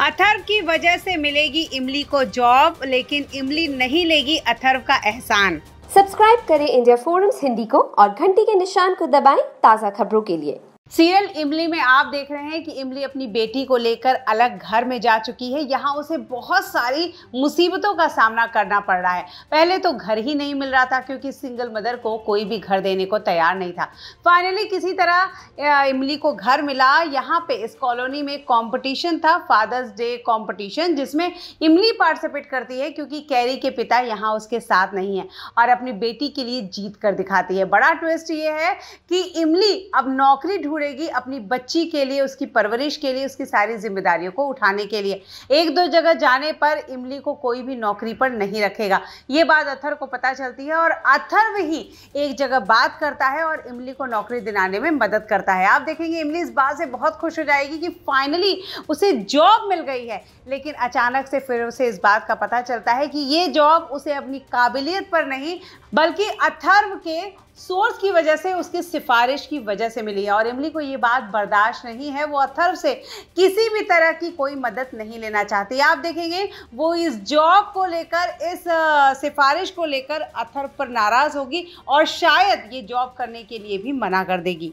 अथर्व की वजह से मिलेगी इमली को जॉब लेकिन इमली नहीं लेगी अथर्व का एहसान सब्सक्राइब करें इंडिया फोरम्स हिंदी को और घंटी के निशान को दबाएं ताज़ा खबरों के लिए सीरियल इमली में आप देख रहे हैं कि इमली अपनी बेटी को लेकर अलग घर में जा चुकी है यहाँ उसे बहुत सारी मुसीबतों का सामना करना पड़ रहा है पहले तो घर ही नहीं मिल रहा था क्योंकि सिंगल मदर को कोई भी घर देने को तैयार नहीं था फाइनली किसी तरह इमली को घर मिला यहाँ पे इस कॉलोनी में कंपटीशन था फादर्स डे कॉम्पिटिशन जिसमें इमली पार्टिसिपेट करती है क्योंकि कैरी के पिता यहाँ उसके साथ नहीं है और अपनी बेटी के लिए जीत कर दिखाती है बड़ा ट्विस्ट ये है कि इमली अब नौकरी ढूंढ ढूंढेगी अपनी बच्ची के लिए उसकी परवरिश के लिए उसकी सारी जिम्मेदारियों को उठाने के लिए एक दो जगह जाने पर इमली को कोई भी नौकरी पर नहीं रखेगा ये बात अथर को पता चलती है और अथर्व ही एक जगह बात करता है और इमली को नौकरी दिलाने में मदद करता है आप देखेंगे इमली इस बात से बहुत खुश हो जाएगी कि फाइनली उसे जॉब मिल गई है लेकिन अचानक से फिर उसे इस बात का पता चलता है कि ये जॉब उसे अपनी काबिलियत पर नहीं बल्कि अथर्व के सोर्स की वजह से उसकी सिफारिश की वजह से मिली है और इमली फैमिली को ये बात बर्दाश्त नहीं है वो अथर्व से किसी भी तरह की कोई मदद नहीं लेना चाहती आप देखेंगे वो इस जॉब को लेकर इस सिफारिश को लेकर अथर्व पर नाराज़ होगी और शायद ये जॉब करने के लिए भी मना कर देगी